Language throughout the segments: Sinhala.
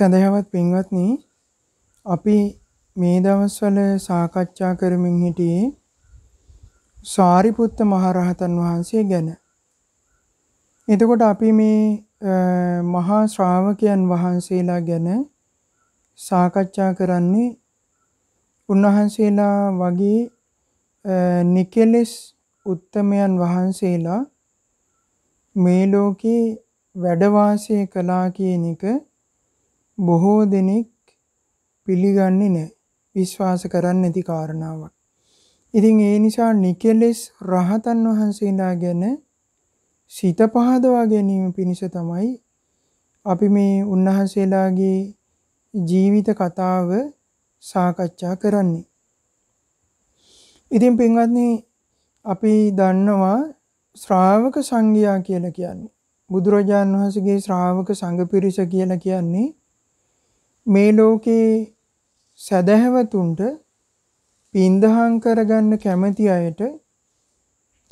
සදහවත් පින්වත්නි අපි මේ දවස්වල සාකච්ඡා කරමින් හිටියේ සාරිපුත්ත මහරහතන් වහන්සේ ගැන. එතකොට අපි මේ මහා ශ්‍රාවකයන් වහන්සේලා ගැන සාකච්ඡා කරන්නේ උන්වහන්සේලා වගේ නිකෙලෙස් උත්තමයන් වහන්සේලා මේ ලෝකේ වැඩ වාසය කළා කියන එක බොහෝ දෙනෙක් පිළිගන්නේ නැහැ. විශ්වාස කරන්නේ නැති කාරණාවක්. ඉතින් ඒ නිසා නිකෙලස් රහතන් වහන්සේලා ගැන සිත පහදවා ගැනීම පිණිස තමයි අපි මේ උන්වහන්සේලාගේ ජීවිත කතාව සාකච්ඡා කරන්නේ. ඉතින් පින්වත්නි අපි දන්නවා ශ්‍රාවක සංඝයා කියලා කියන්නේ බුදුරජාණන් වහන්සේගේ ශ්‍රාවක සංඝ පිරිස කියලා කියන්නේ මේ ලෝකේ සදහැවතුන්ට පින්දහම් කරගන්න කැමති අයට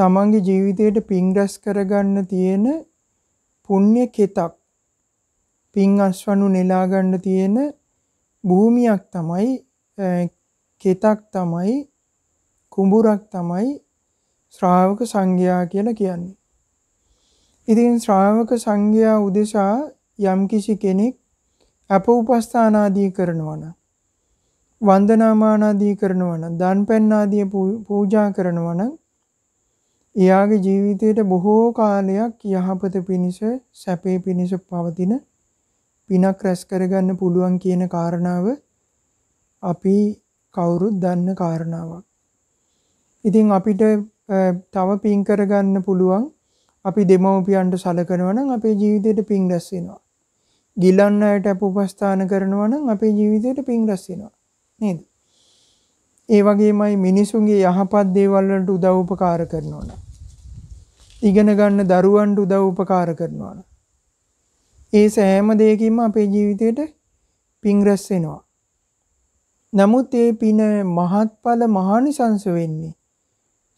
තමන්ගේ ජීවිතයට පින් රැස් කරගන්න තියෙන පුණ්‍ය කෙතක් පින් අස්වනු නෙලා ගන්න තියෙන භූමියක් තමයි කෙතක් තමයි කුඹුරක් තමයි ශ්‍රාවක සංඝයා කියලා කියන්නේ. ඉතින් ශ්‍රාවක සංඝයා උදෙසා යම්කිසි කෙනෙක් අප උපස්ථානාදී කරනවා නම් වන්දනාමානාදී කරනවා නම් දන් පෙන්නාදී පූජා කරනවා නම් එයාගේ ජීවිතයට බොහෝ කාලයක් යහපත පිණිස සැපේ පිණිස පවතින පිනක් රැස් කරගන්න පුළුවන් කියන කාරණාව අපි කවුරුත් දන්න කාරණාවක්. ඉතින් අපිට තව පින් කරගන්න පුළුවන් අපි දෙමව්පියන්ට සලකනවා නම් අපේ ජීවිතේට පින් රැස් වෙනවා. ගිලන්න අයට අපඋපස්ථාන කරනවා නම් අපේ ජීවිතයට පින් රැස් වෙනවා නේද? ඒ වගේමයි මිනිසුන්ගේ යහපත් දේවල් වලට උදව් උපකාර කරනවා නම් ඉගෙන ගන්න දරුවන්ට උදව් උපකාර කරනවා නම් ඒ සෑම දෙයකින්ම අපේ ජීවිතයට පින් රැස් වෙනවා. නමුත් ඒ පින මහත්ඵල මහානිසංස වෙන්නේ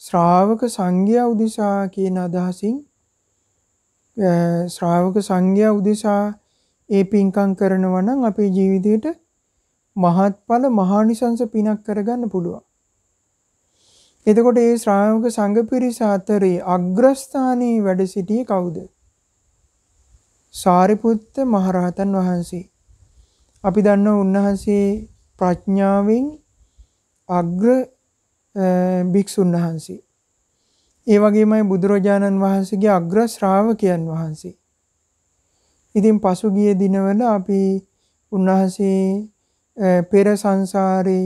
ශ්‍රාවක සංඝයා උදෙසා කියන අදහසින් ශ්‍රාවක සංඝයා උදෙසා ඒ පින්කම් කරනවා නම් අපේ ජීවිතයට මහත්ඵල මහානිසංස පිනක් කරගන්න පුළුවන්. එතකොට ඒ ශ්‍රාවක සංඝ පිරිස අතරේ අග්‍රස්ථානයේ වැඩ සිටියේ කවුද? සාරිපුත්ත මහරහතන් වහන්සේ. අපි දන්නවා උන්වහන්සේ ප්‍රඥාවෙන් අග්‍ර භික්ෂුන් වහන්සේ. ඒ වගේමයි බුදුරජාණන් වහන්සේගේ අග්‍ර ශ්‍රාවකයන් වහන්සේ. ඉතින් පසුගිය දිනවල අපි උන්වහන්සේ පෙර සංසාරේ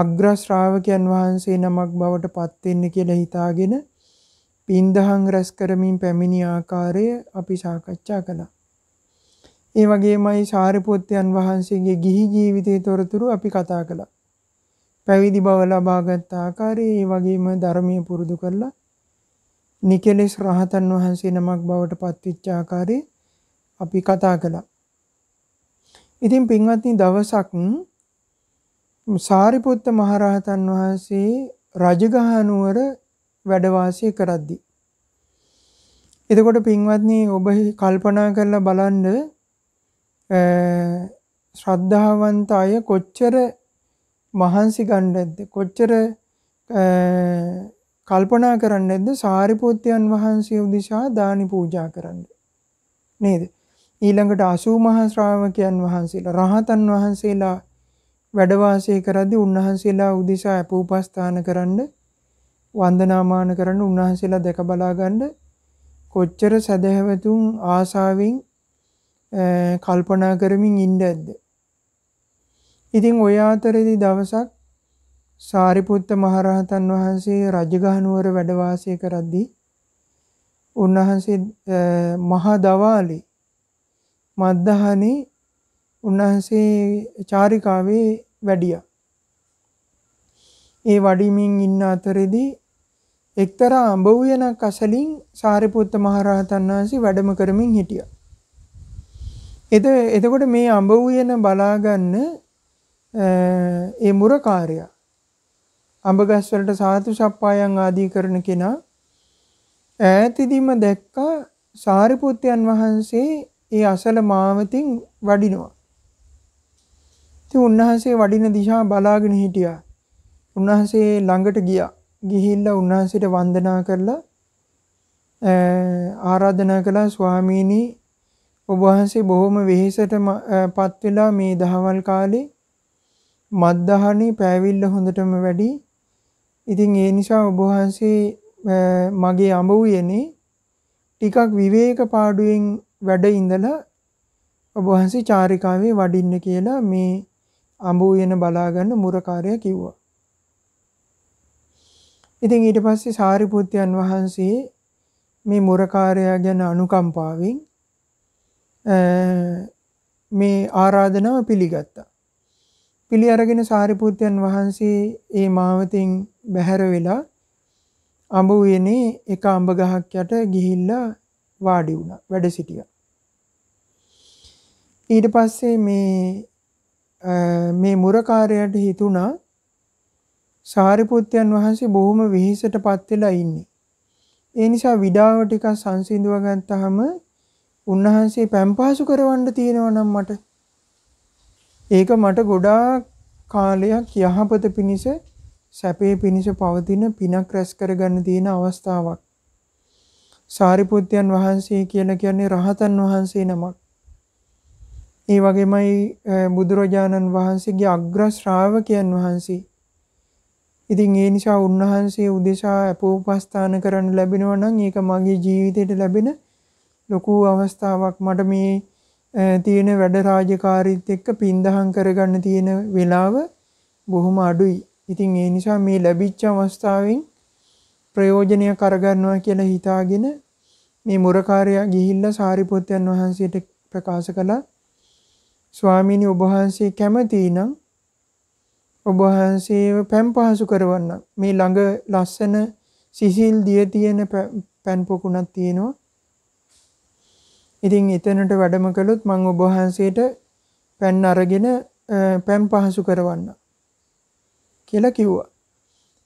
අග්‍ර ශ්‍රාවකයන් වහන්සේ නමක් බවට පත් වෙන්න කියලා හිතාගෙන පින්දහම් රැස් කරමින් පැමිණි ආකාරය අපි සාකච්ඡා කළා. ඒ වගේමයි සාරිපුත්යන් වහන්සේගේ ගිහි ජීවිතයේ තොරතුරු අපි කතා කළා. පැවිදි බව ලබාගත් ආකාරය ඒ වගේම ධර්මයේ පුරුදු කරලා නිකලෙස් රහතන් වහන්සේ නමක් බවට පත්වෙච්ච ආකාරයේ අපි කතා කළා. ඉතින් පින්වත්නි දවසක් සාරිපුත්ත මහරහතන් වහන්සේ රජගහ නුවර වැඩ වාසය කරද්දී එතකොට පින්වත්නි ඔබ කල්පනා කරලා බලන්න ශ්‍රද්ධාවන්ත අය කොච්චර මහන්සි ගන්නද කොච්චර කල්පනා කරන්නේ නැද්ද සාරිපුත්යන් වහන්සේ උදෙසා දානි පූජා කරන්න. නේද? ඊළඟට 80 මහා ශ්‍රාවකයන් වහන්සේලා රහතන් වහන්සේලා වැඩ වාසය කරද්දී උන්වහන්සේලා උදෙසා අපෝපස්ථාන කරන්න වන්දනාමාන කරන්න උන්වහන්සේලා දැක බලා ගන්න කොච්චර සදහැවතුන් ආසාවෙන් කල්පනා කරමින් ඉන්නද ඉතින් ඔය අතරේදී දවසක් සාරිපුත්ත මහරහතන් වහන්සේ රජගහ නුවර වැඩ වාසය කරද්දී උන්වහන්සේ මහා දවාලේ මද්දහනේ උන්වහන්සේ චාරිකාවේ වැඩියා. ඒ වඩිමින් ඉන්න අතරෙදී එක්තරා අඹ උයනක් අසලින් සාරිපුත්ත මහරහතන් වහන්සේ වැඩම කරමින් හිටියා. එත එතකොට මේ අඹ උයන බලාගන්න ඒ මුරකාරයා අඹ ගස් වලට සාතු සප්පායන් ආදී කරන කෙනා ඈතිදිම දැක්කා සාරිපුත්යන් වහන්සේ ඒ අසල මාවතින් වඩිනවා. ඉතින් උන්වහන්සේ වඩින දිශා බලාගෙන හිටියා. උන්වහන්සේ ළඟට ගියා. ගිහිල්ලා උන්වහන්සේට වන්දනා කරලා ආරාධනා කළා ස්වාමීනි ඔබ වහන්සේ බොහොම වෙහෙසටපත් වෙලා මේ දහවල් කාලේ මත්දහනේ පෑවිල්ල හොඳටම වැඩි. ඉතින් ඒ නිසා ඔබ වහන්සේ මගේ අඹ උයනේ ටිකක් විවේක පාඩුවෙන් වැඩ ඉඳලා ඔබ වහන්සේ චාරිකාවේ වඩින්න කියලා මේ අඹුයන බලාගන්න මුරකාරයා කිව්වා. ඉතින් ඊට පස්සේ සාරිපුත්යන් වහන්සේ මේ මුරකාරයා ගැන අනුකම්පාවෙන් මේ ආරාධනාව පිළිගත්තා. පිළි අරගෙන සාරිපුත්යන් වහන්සේ ඒ මාවතින් බැහැර වෙලා අඹ උයනේ එක අඹ ගහක් යට ගිහිල්ලා වාඩි වුණා. වැඩ සිටියා. ඊට පස්සේ මේ මේ මුරකාරයට හිතුණා සාරිපුත්යන් වහන්සේ බොහොම විහිසට පත් වෙලා ඉන්නේ. ඒ නිසා විඩාව ටිකක් සංසිඳුව ගත්තාම උන්වහන්සේ පැම්පාසු කරවන්න තියෙනවා නම් මට. ඒක මට ගොඩාක් කාලයක් යහපත පිණිස සැපේ පිණිස පවතින පිනක් රැස් කරගන්න තියෙන අවස්ථාවක්. සාරිපුත්යන් වහන්සේ කියලා කියන්නේ රහතන් වහන්සේ නමක්. ඒ වගේමයි බුදුරජාණන් වහන්සේගේ අග්‍ර ශ්‍රාවකයන් වහන්සේ. ඉතින් ඒ නිසා උන්වහන්සේ උදෙසා අපෝපස්ථාන කරන්න ලැබෙනවා නම් ඒක මගේ ජීවිතයට ලැබෙන ලොකු අවස්ථාවක් මට මේ තියෙන වැඩ රාජකාරීත් එක්ක පින්දහම් කරගන්න තියෙන වෙලාව බොහොම අඩුයි. ඉතින් ඒ නිසා මේ ලැබිච්ච අවස්ථාවෙන් ප්‍රයෝජනය කරගන්නවා කියලා හිතාගෙන මේ මුරකාරයා ගිහිල්ලා සාරිපුත්යන් වහන්සේට ප්‍රකාශ කළා ස්වාමීනි ඔබ වහන්සේ කැමති නම් ඔබ වහන්සේව පැන් පහසු කරවන්න. මේ ළඟ ලස්සන සිසිල් දිය තියෙන පැන් පොකුණක් තියෙනවා. ඉතින් එතනට වැඩම කළොත් මම ඔබ වහන්සේට පැන් අරගෙන පැන් පහසු කරවන්න කියලා කිව්වා.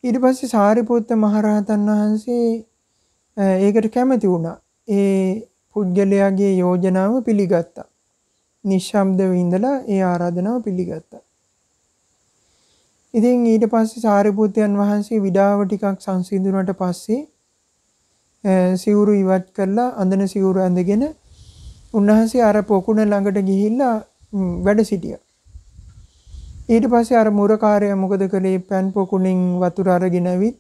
ඊට පස්සේ සාරිපුත්ත මහරහතන් වහන්සේ ඒකට කැමති වුණා. ඒ පුද්ගලයාගේ යෝජනාව පිළිගත්තා. නිශ්ශබ්දව ඉඳලා ඒ ආරාධනාව පිළිගත්තා. ඉතින් ඊට පස්සේ සාරිපුත්යන් වහන්සේ විඩාව ටිකක් සංසිඳුණාට පස්සේ සිවුරු ඉවත් කරලා අඳන සිවුරු ඇඳගෙන උන්වහන්සේ අර පොකුණ ළඟට ගිහිල්ලා වැඩ සිටියා. ඊට පස්සේ අර මුරකාරයා මොකද කළේ පෑන් පොකුණින් වතුර අරගෙන ඇවිත්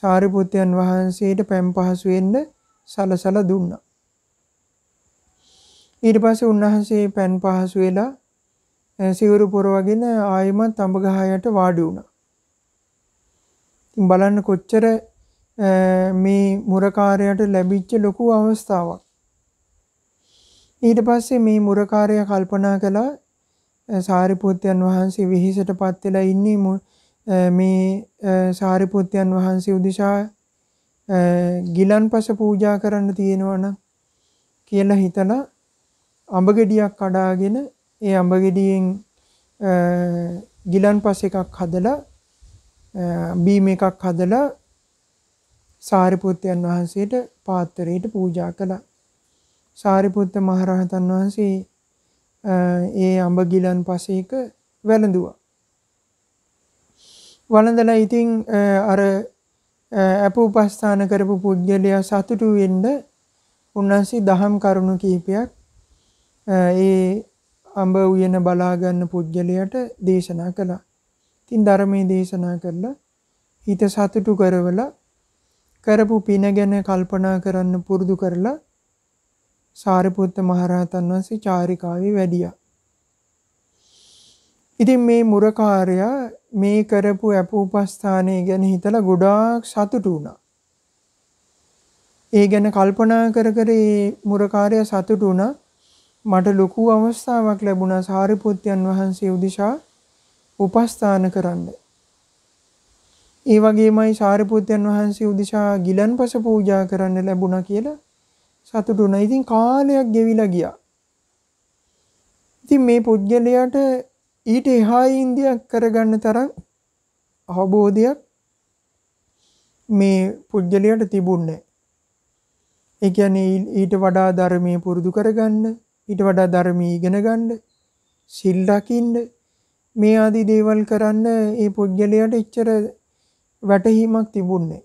සාරිපුත්යන් වහන්සේට පෑන් පහසු වෙන්න සලසලා දුන්නා. ඊට පස්සේ උන්වහන්සේ පෑන් පහසු වෙලා සිවුරු පොරවගෙන ආයෙමත් අඹ ගහයට වාඩි වුණා. ඉතින් බලන්න කොච්චර මේ මුරකාරයට ලැබිච්ච ලොකු අවස්ථාවක්. ඊට පස්සේ මේ මුරකාරයා කල්පනා කළා සාරිපුත්යන් වහන්සේ විහිසටපත් වෙලා ඉන්නේ මේ සාරිපුත්යන් වහන්සේ උදිශා ගිලන්පස පූජා කරන්න තියෙනවනම් කියලා හිතලා අඹ ගෙඩියක් කඩාගෙන ඒ අඹ ගෙඩියෙන් ගිලන්පස් එකක් හදලා බීම එකක් හදලා සාරිපුත්තයන් වහන්සේට පාත්‍රයට පූජා කළා. සාරිපුත්ත මහරහතන් වහන්සේ ඒ අඹ ගිලන් පසේක වැළඳුවා. වළඳලා ඉතින් අර අපෝපස්ථාන කරපු පුජ්‍යලයා සතුටු වෙන්න උන්වහන්සේ දහම් කරුණු කීපයක් ඒ අඹ උයන බලාගන්න පුද්ගලයට දේශනා කළා. ඉතින් ධර්මයේ දේශනා කළා හිත සතුටු කරවලා කරපු පින ගැන කල්පනා කරන්න පුරුදු කරලා සාරිපුත්ත මහරහතන් වහන්සේ චාරිකාවේ වැඩියා. ඉතින් මේ මුරකාරයා මේ කරපු අපෝපස්ථානය ගැන හිතලා ගොඩාක් සතුටු වුණා. ඒ ගැන කල්පනා කර කර මේ මුරකාරයා සතුටු වුණා. මට ලොකු අවස්ථාවක් ලැබුණා සාරිපුත්යන් වහන්සේ උදිශා උපස්ථාන කරන්න. ඒ වගේමයි සාරිපුත්යන් වහන්සේ උදිශා ගිලන්පස පූජා කරන්න ලැබුණා කියලා සතුටු වුණා. ඉතින් කාලයක් ගෙවිලා ගියා. ඉතින් මේ පුද්ගලයාට ඊට එහා ඉන්දියක් කරගන්න තරම් අවබෝධයක් මේ පුද්ගලයාට තිබුණේ. ඒ කියන්නේ ඊට වඩා ධර්මයේ පුරුදු කරගන්න ඊට වඩා ධර්මී ඉගෙන ගන්න සිල් රකින්න මේ ආදී දේවල් කරන්න ඒ පුද්ගලයාට එච්චර වැටහීමක් තිබුණේ.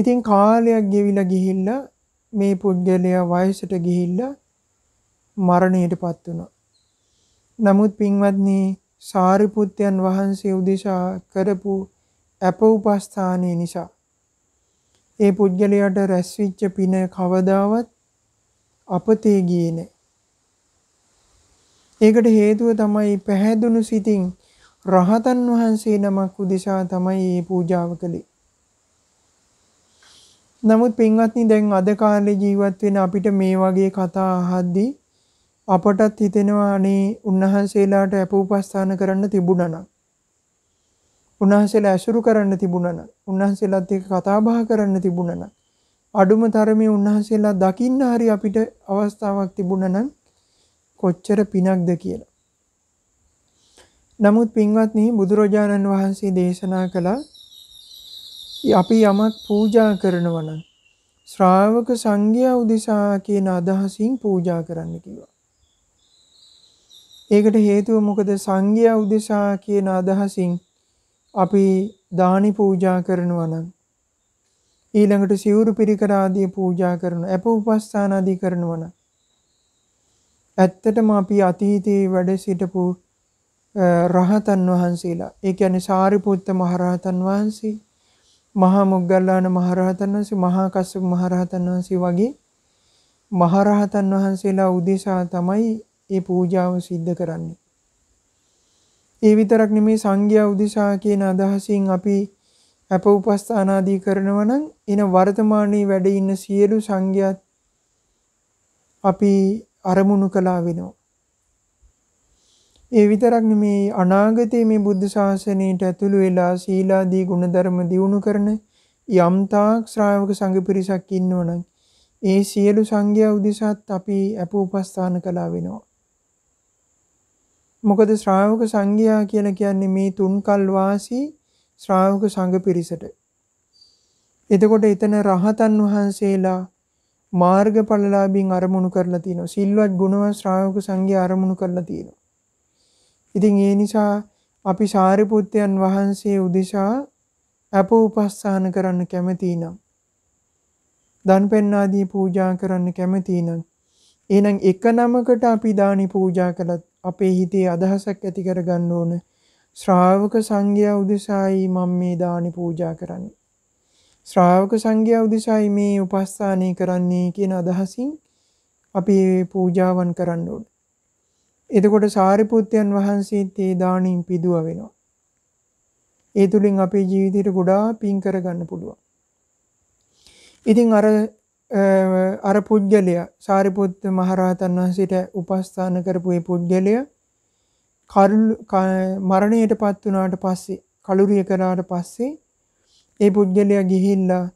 ඉතින් කාලයක් ගෙවිලා ගිහිල්ලා මේ පුද්ගලයා වයසට ගිහිල්ලා මරණයටපත් වුණා. නමුත් පින්වත්නි සාරිපුත්යන් වහන්සේ උදෙසා කරපු අප උපස්ථානය නිසා ඒ පුද්ගලයාට රැස්විච්ච පින කවදාවත් අපතේ ගියේ නැහැ. ඒකට හේතුව තමයි පැහැදුණු සිතින් රහතන් වහන්සේ නමක් උදෙසා තමයි මේ පූජාව කළේ. නමුත් පින්වත්නි දැන් අද කාලේ ජීවත් වෙන අපිට මේ වගේ කතා අහද්දී අපටත් හිතෙනවා අනේ උන්වහන්සේලාට අපෝපස්ථාන කරන්න තිබුණා නම් උන්වහන්සේලා ඇසුරු කරන්න තිබුණා නම් උන්වහන්සේලාත් එක්ක කතා බහ කරන්න තිබුණා නම් අඩුම තරමේ උන්වහන්සේලා දකින්න හරි අපිට අවස්ථාවක් තිබුණා නම් කොච්චර පිනක්ද කියලා. නමුත් පින්වත්නි බුදුරජාණන් වහන්සේ දේශනා කළා අපි යමක් පූජා කරනවා නම් ශ්‍රාවක සංඝයා උදෙසා කියන අදහසින් පූජා කරන්න කිව්වා. ඒකට හේතුව මොකද සංඝයා උදෙසා කියන අදහසින් අපි දානි පූජා කරනවා නම් ඊළඟට සිවුරු පිරිකර ආදී පූජා කරනවා. අප උපස්ථාන ආදී කරනවා නම් ඇත්තටම අපි අතීතයේ වැඩ සිටපු රහතන් වහන්සේලා ඒ කියන්නේ සාරිපුත්ත මහරහතන් වහන්සේ මහා මොග්ගල්ලාන මහරහතන් වහන්සේ මහා කස්සප මහරහතන් වහන්සේ වගේ මහරහතන් වහන්සේලා උදෙසා තමයි මේ පූජාව සිද්ධ කරන්නේ. ඒ විතරක් නෙමේ සංඝයා උදෙසා කියන අදහසින් අපි අප උපස්ථානාදී කරනවා නම් එන වර්තමානයේ වැඩ ඉන්න සියලු සංඝයාත් අපි අරමුණු කළා වෙනවා. ඒ විතරක් නෙමේ අනාගතයේ මේ බුද්ධ ශාසනයට ඇතුළු වෙලා සීලාදී ගුණධර්ම දියුණු කරන යම්තාක් ශ්‍රාවක සංඝ පිරිසක් ඉන්නවනම් ඒ සියලු සංඝයා උදෙසාත් අපි අප උපස්ථාන කළා වෙනවා. මොකද ශ්‍රාවක සංඝයා කියලා කියන්නේ මේ තුන්කල් වාසී ශ්‍රාවක සංඝ පිරිසට. එතකොට එතන රහතන් වහන්සේලා මාර්ගඵලලාභින් අරමුණු කරලා තිනවා. සිල්වත් ගුණවත් ශ්‍රාවක සංඝය අරමුණු කරලා තිනවා. ඉතින් ඒ නිසා අපි සාරිපුත්යන් වහන්සේ උදෙසා අප උපස්ථාන කරන්න කැමති නම් දන් පෙන්නාදී පූජා කරන්න කැමති නම් එහෙනම් එක නමකට අපි දානි පූජා කළත් අපේ හිතේ අදහසක් ඇති කරගන්න ඕනේ ශ්‍රාවක සංඝයා උදෙසායි මම මේ දානි පූජා කරන්නේ. ශ්‍රාවක සංඝයා උදෙසායි මේ උපස්ථානය කරන්නේ කියන අදහසින් අපි පූජාවන් කරන්න ඕනේ. එතකොට සාරිපුත්යන් වහන්සේත් ඒ දාණයෙන් පිදුව වෙනවා. ඒ තුලින් අපේ ජීවිතේට ගොඩාක් පින් කරගන්න පුළුවන්. ඉතින් අර අර පුජ්‍යලයා සාරිපුත් මහරහතන් වහන්සේට උපස්ථාන කරපු ඒ පුජ්‍යලයා මරණයට පත් වනාට පස්සේ කළුරිය කරාට පස්සේ ඒ පුද්ගලයා ගිහිල්ලා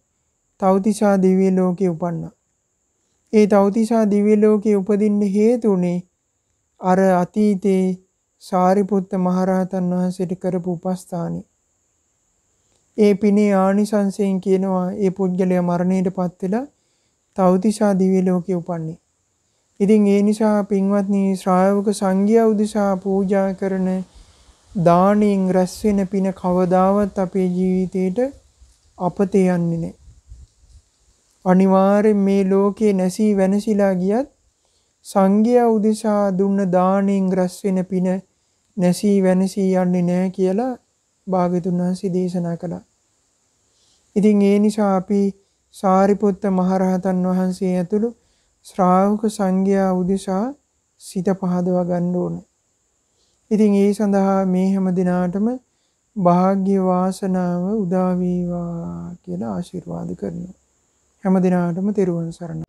තවතිසා දිවිය ලෝකෙ උපන්නා. ඒ තවතිසා දිව්‍ය ලෝකේ උපදින්න හේතුනේ අර අතීතේ සාරිපුත්ත මහරහතන් වහන්සේට කරපු උපස්ථානෙ. ඒ පිනේ ආනිසංසයෙන් කියනවා ඒ පුද්ගලයා මරණයටපත් වෙලා තවතිසා දිව්‍ය ලෝකේ උපන්නේ. ඉතින් ඒ නිසා පින්වත්නි ශ්‍රාවක සංඝයා උදෙසා පූජා කරන දාණයෙන් රැස් වෙන පින කවදාවත් අපේ ජීවිතේට අපතේ යන්නේ නැහැ. අනිවාර්යෙන් මේ ලෝකේ නැසී වෙනසිලා ගියත් සංඝයා උදෙසා දුන්න දාණයෙන් රැස් වෙන පින නැසී වෙනසී යන්නේ නැහැ කියලා භාග්‍යතුන් වහන්සේ දේශනා කළා. ඉතින් ඒ නිසා අපි සාරිපුත්ත මහරහතන් වහන්සේ ඇතුළු ශ්‍රාවක සංඝයා උදෙසා සිත පහදවා ගන්න ඕන. ඉතින් ඒ සඳහා මේ හැම දිනාටම වාග්ය වාසනාව උදා වේවා කියලා ආශිර්වාද කරනවා. හැම දිනාටම තෙරුවන් සරණයි.